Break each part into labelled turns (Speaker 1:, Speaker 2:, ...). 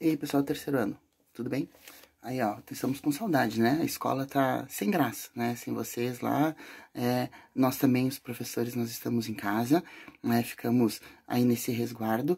Speaker 1: E aí, pessoal do terceiro ano, tudo bem? Aí, ó, estamos com saudade, né? A escola tá sem graça, né? Sem vocês lá. É, nós também, os professores, nós estamos em casa, né? Ficamos aí nesse resguardo,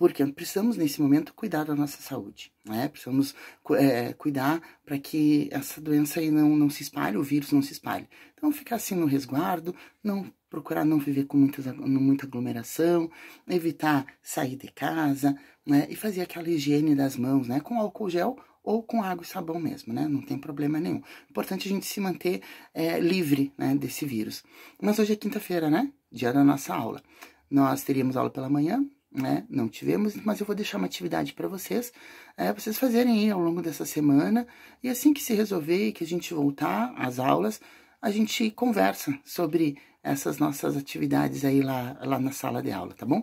Speaker 1: porque precisamos, nesse momento, cuidar da nossa saúde, né? Precisamos é, cuidar para que essa doença aí não, não se espalhe, o vírus não se espalhe. Então, ficar assim no resguardo, não procurar não viver com muitas, muita aglomeração, evitar sair de casa, né? E fazer aquela higiene das mãos, né? Com álcool gel ou com água e sabão mesmo, né? Não tem problema nenhum. Importante a gente se manter é, livre né, desse vírus. Mas hoje é quinta-feira, né? Dia da nossa aula. Nós teríamos aula pela manhã, né? Não tivemos, mas eu vou deixar uma atividade para vocês, é, vocês fazerem aí ao longo dessa semana. E assim que se resolver e que a gente voltar às aulas, a gente conversa sobre essas nossas atividades aí lá, lá na sala de aula, tá bom?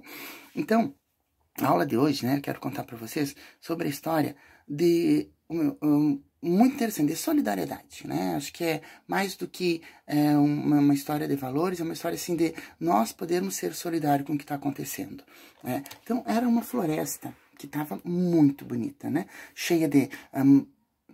Speaker 1: Então, a aula de hoje, né? Eu quero contar para vocês sobre a história de um, um, muito interessante, é solidariedade, né? Acho que é mais do que é, uma, uma, história de valores, é uma história assim de nós podermos ser solidários com o que está acontecendo. Né? Então, era uma floresta que estava muito bonita, né? Cheia de um,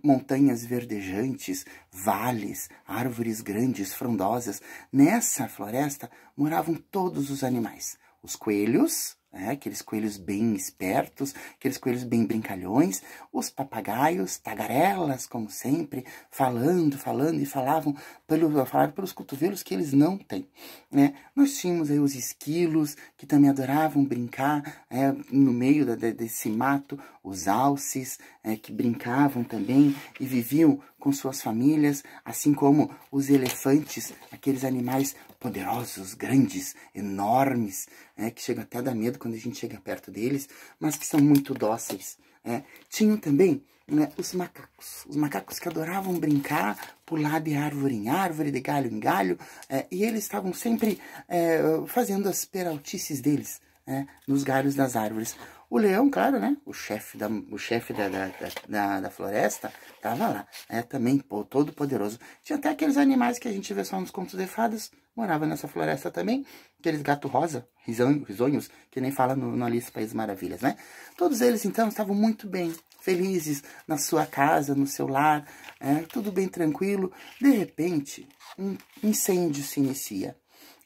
Speaker 1: montanhas verdejantes, vales, árvores grandes, frondosas. Nessa floresta moravam todos os animais: os coelhos, né? Aqueles coelhos bem espertos, aqueles coelhos bem brincalhões, os papagaios, tagarelas, como sempre, falando, falando e falavam, pelo, falavam pelos cotovelos que eles não têm, né? Nós tínhamos aí os esquilos, que também adoravam brincar é, no meio da, desse mato, os alces, é, que brincavam também e viviam com suas famílias, assim como os elefantes, aqueles animais poderosos, grandes, enormes, né, que chegam até a dar medo quando a gente chega perto deles, mas que são muito dóceis. É. Tinham também né, os macacos, os macacos que adoravam brincar, pular de árvore em árvore, de galho em galho, é, e eles estavam sempre eh, fazendo as peraltices deles né, nos galhos das árvores. O leão, claro, né? O chefe da, o chefe da, da, da, da floresta estava lá, é Também pô, todo poderoso. Tinha até aqueles animais que a gente vê só nos contos de fadas, morava nessa floresta também. Aqueles gato rosa, risonhos, que nem fala no, no Alice País Maravilhas, né? Todos eles, então, estavam muito bem, felizes na sua casa, no seu lar, é, tudo bem tranquilo. De repente, um incêndio se inicia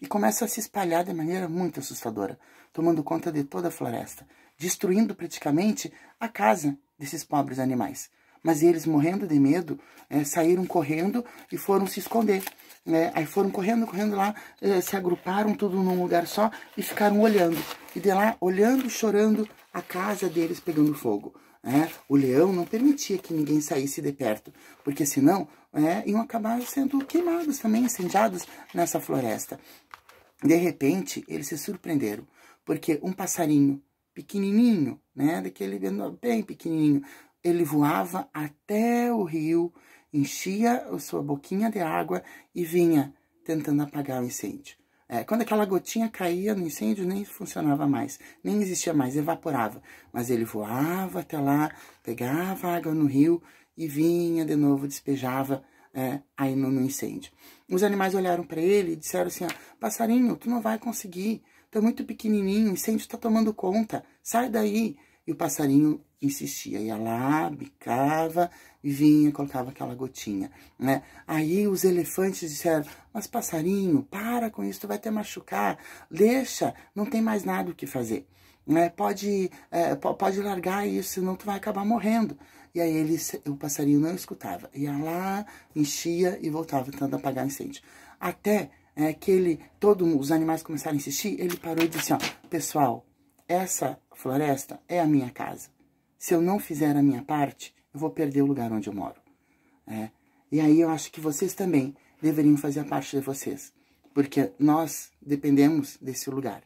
Speaker 1: e começa a se espalhar de maneira muito assustadora, tomando conta de toda a floresta destruindo praticamente a casa desses pobres animais. Mas eles, morrendo de medo, é, saíram correndo e foram se esconder. Né? Aí foram correndo, correndo lá, é, se agruparam tudo num lugar só e ficaram olhando. E de lá, olhando, chorando, a casa deles pegando fogo. É, o leão não permitia que ninguém saísse de perto, porque senão é, iam acabar sendo queimados também, incendiados nessa floresta. De repente, eles se surpreenderam, porque um passarinho pequenininho, né? Daquele bem pequenininho. Ele voava até o rio, enchia a sua boquinha de água e vinha tentando apagar o incêndio. É, quando aquela gotinha caía no incêndio, nem funcionava mais, nem existia mais, evaporava. Mas ele voava até lá, pegava água no rio e vinha de novo, despejava é, aí no, no, incêndio. Os animais olharam para ele e disseram assim: ah, passarinho, tu não vai conseguir tá muito pequenininho, o incêndio tá tomando conta, sai daí. E o passarinho insistia, ia lá, bicava, vinha, colocava aquela gotinha, né? Aí os elefantes disseram, mas passarinho, para com isso, tu vai te machucar, deixa, não tem mais nada o que fazer, né? Pode, é, pode largar isso, senão tu vai acabar morrendo. E aí ele, o passarinho não escutava, ia lá, enchia e voltava, tentando apagar o incêndio. Até é, que ele, todos os animais começaram a insistir, ele parou e disse, ó, pessoal, essa floresta é a minha casa. Se eu não fizer a minha parte, eu vou perder o lugar onde eu moro. É, e aí eu acho que vocês também deveriam fazer a parte de vocês, porque nós dependemos desse lugar.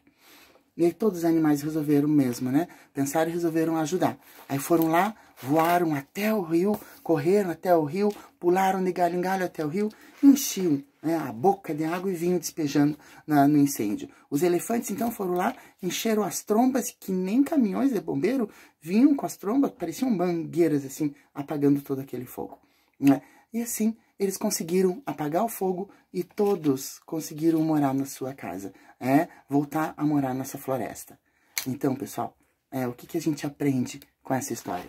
Speaker 1: E aí todos os animais resolveram mesmo, né? Pensaram e resolveram ajudar. Aí foram lá, voaram até o rio, correram até o rio, pularam de galho em galho até o rio, enchiam né, a boca de água e vinho despejando na, no incêndio. Os elefantes então foram lá, encheram as trombas, que nem caminhões de bombeiro vinham com as trombas, pareciam mangueiras assim, apagando todo aquele fogo. Né? E assim eles conseguiram apagar o fogo e todos conseguiram morar na sua casa, é, voltar a morar nessa floresta. Então, pessoal, é, o que, que a gente aprende com essa história?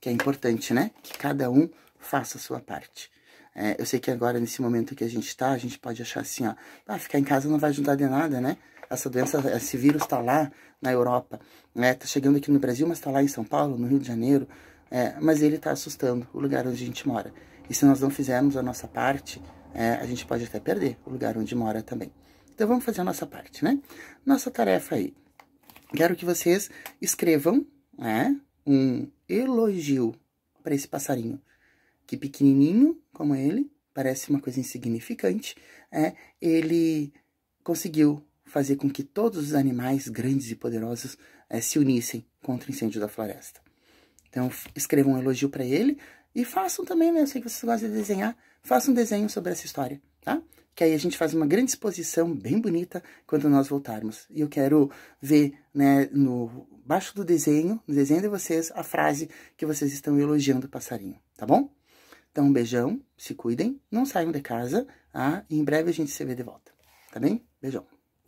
Speaker 1: Que é importante, né? Que cada um faça a sua parte. É, eu sei que agora, nesse momento que a gente tá, a gente pode achar assim, ó, ah, ficar em casa não vai ajudar de nada, né? Essa doença, esse vírus tá lá na Europa, né? Tá chegando aqui no Brasil, mas tá lá em São Paulo, no Rio de Janeiro, é, mas ele tá assustando o lugar onde a gente mora. E se nós não fizermos a nossa parte, é, a gente pode até perder o lugar onde mora também. Então vamos fazer a nossa parte, né? Nossa tarefa aí. Quero que vocês escrevam né, um elogio para esse passarinho que pequenininho como ele, parece uma coisa insignificante, é, ele conseguiu fazer com que todos os animais grandes e poderosos é, se unissem contra o incêndio da floresta. Então, escrevam um elogio para ele e façam também, né? Eu sei que vocês gostam de desenhar, façam um desenho sobre essa história, tá? Que aí a gente faz uma grande exposição bem bonita quando nós voltarmos. E eu quero ver, né, no baixo do desenho, no desenho de vocês, a frase que vocês estão elogiando o passarinho, tá bom? Então, um beijão, se cuidem, não saiam de casa, ah, e em breve a gente se vê de volta, tá bem? Beijão.